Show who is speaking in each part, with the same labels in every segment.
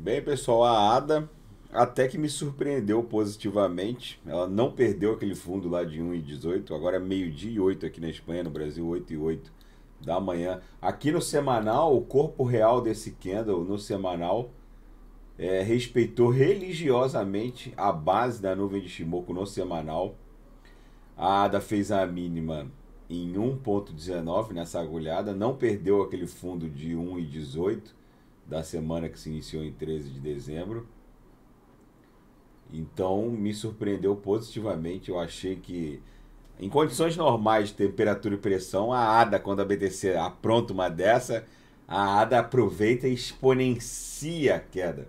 Speaker 1: Bem, pessoal, a ADA até que me surpreendeu positivamente. Ela não perdeu aquele fundo lá de 1,18. e agora é meio-dia e 8 aqui na Espanha, no Brasil, 8 e 8 da manhã. Aqui no semanal, o corpo real desse candle no semanal é, respeitou religiosamente a base da nuvem de Shimoku no semanal. A ADA fez a mínima em 1.19 nessa agulhada, não perdeu aquele fundo de 1,18. e da semana que se iniciou em 13 de dezembro. Então me surpreendeu positivamente. Eu achei que, em condições normais de temperatura e pressão, a ADA, quando a BTC apronta uma dessa, a ADA aproveita e exponencia a queda.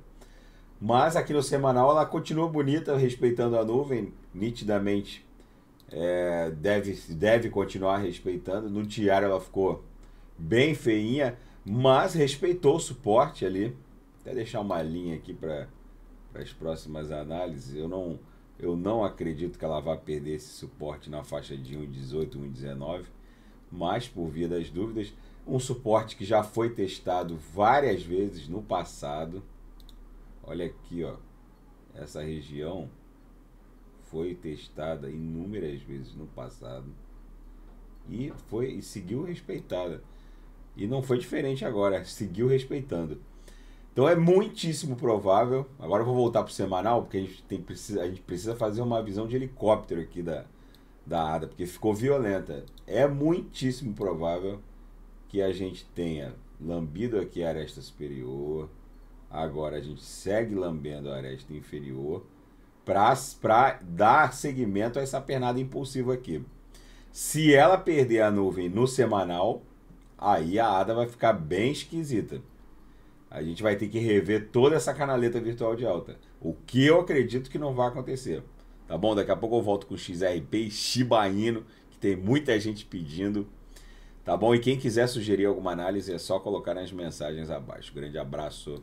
Speaker 1: Mas aqui no semanal ela continua bonita, respeitando a nuvem, nitidamente é, deve, deve continuar respeitando. No diário ela ficou bem feinha mas respeitou o suporte ali. Até deixar uma linha aqui para as próximas análises. Eu não, eu não acredito que ela vá perder esse suporte na faixa de 1,18, 1,19, mas por via das dúvidas, um suporte que já foi testado várias vezes no passado. Olha aqui, ó. Essa região foi testada inúmeras vezes no passado e foi e seguiu respeitada. E não foi diferente agora, seguiu respeitando. Então é muitíssimo provável. Agora eu vou voltar para o semanal, porque a gente, tem, precisa, a gente precisa fazer uma visão de helicóptero aqui da, da ADA, porque ficou violenta. É muitíssimo provável que a gente tenha lambido aqui a aresta superior. Agora a gente segue lambendo a aresta inferior para dar seguimento a essa pernada impulsiva aqui. Se ela perder a nuvem no semanal, aí a ADA vai ficar bem esquisita. A gente vai ter que rever toda essa canaleta virtual de alta. O que eu acredito que não vai acontecer. Tá bom? Daqui a pouco eu volto com o XRP e Shiba Inu, que tem muita gente pedindo. Tá bom? E quem quiser sugerir alguma análise é só colocar nas mensagens abaixo. Grande abraço.